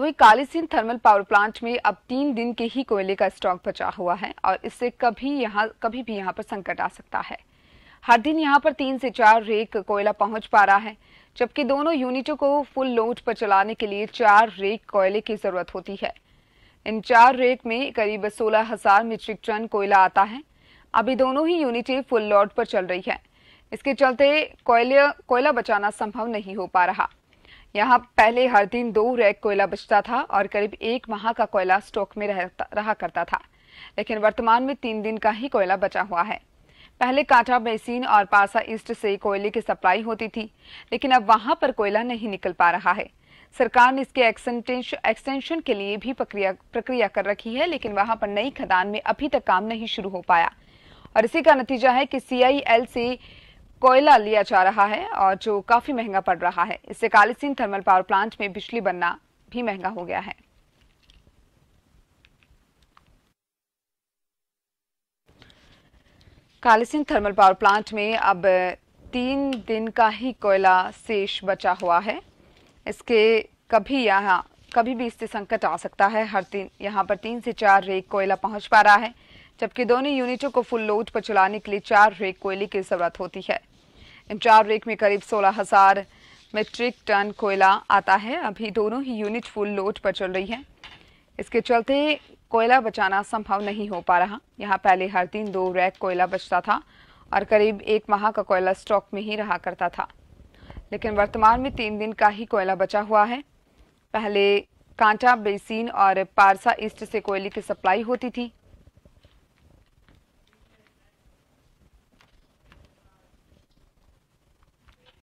तो वही thermal power plant में अब तीन दिन के ही कोयले का स्टॉक बचा हुआ है और इससे कभी यहाँ कभी भी यहाँ पर संकट आ सकता है हर दिन यहाँ पर तीन से चार रेक कोयला पहुंच पा रहा है जबकि दोनों यूनिटों को फुल लोड पर चलाने के लिए चार रेक कोयले की जरूरत होती है इन चार रेक में करीब सोलह हजार मीट्रिक टन कोयला आता है अभी दोनों ही यूनिटें फुल लोड पर चल रही है इसके चलते कोयला बचाना संभव नहीं हो पा रहा यहाँ पहले हर दिन दो रैक कोयला बचता था और करीब एक माह का कोयला स्टॉक में रहा करता था लेकिन वर्तमान में तीन दिन का ही कोयला बचा हुआ है पहले कांटा बेसिन और पासा ईस्ट से कोयले की सप्लाई होती थी लेकिन अब वहां पर कोयला नहीं निकल पा रहा है सरकार ने इसके एक्सटेंशन के लिए भी प्रक्रिया प्रक्रिया कर रखी है लेकिन वहां पर नई खदान में अभी तक काम नहीं शुरू हो पाया और इसी का नतीजा है कि सीआईएल से कोयला लिया जा रहा है और जो काफी महंगा पड़ रहा है इससे कालीसिन थर्मल पावर प्लांट में बिजली बनना भी महंगा हो गया है कालीसिंह थर्मल पावर प्लांट में अब तीन दिन का ही कोयला शेष बचा हुआ है इसके कभी यहाँ कभी भी इससे संकट आ सकता है हर तीन यहाँ पर तीन से चार रेक कोयला पहुंच पा रहा है जबकि दोनों यूनिटों को फुल लोड पर चलाने के लिए चार रेक कोयले की जरूरत होती है चार इंट्राब्रिक में करीब सोलह हजार मेट्रिक टन कोयला आता है अभी दोनों ही यूनिट फुल लोड पर चल रही है इसके चलते कोयला बचाना संभव नहीं हो पा रहा यहाँ पहले हर दिन दो रैक कोयला बचता था और करीब एक माह का कोयला स्टॉक में ही रहा करता था लेकिन वर्तमान में तीन दिन का ही कोयला बचा हुआ है पहले कांटा बेसिन और पारसा ईस्ट से कोयले की सप्लाई होती थी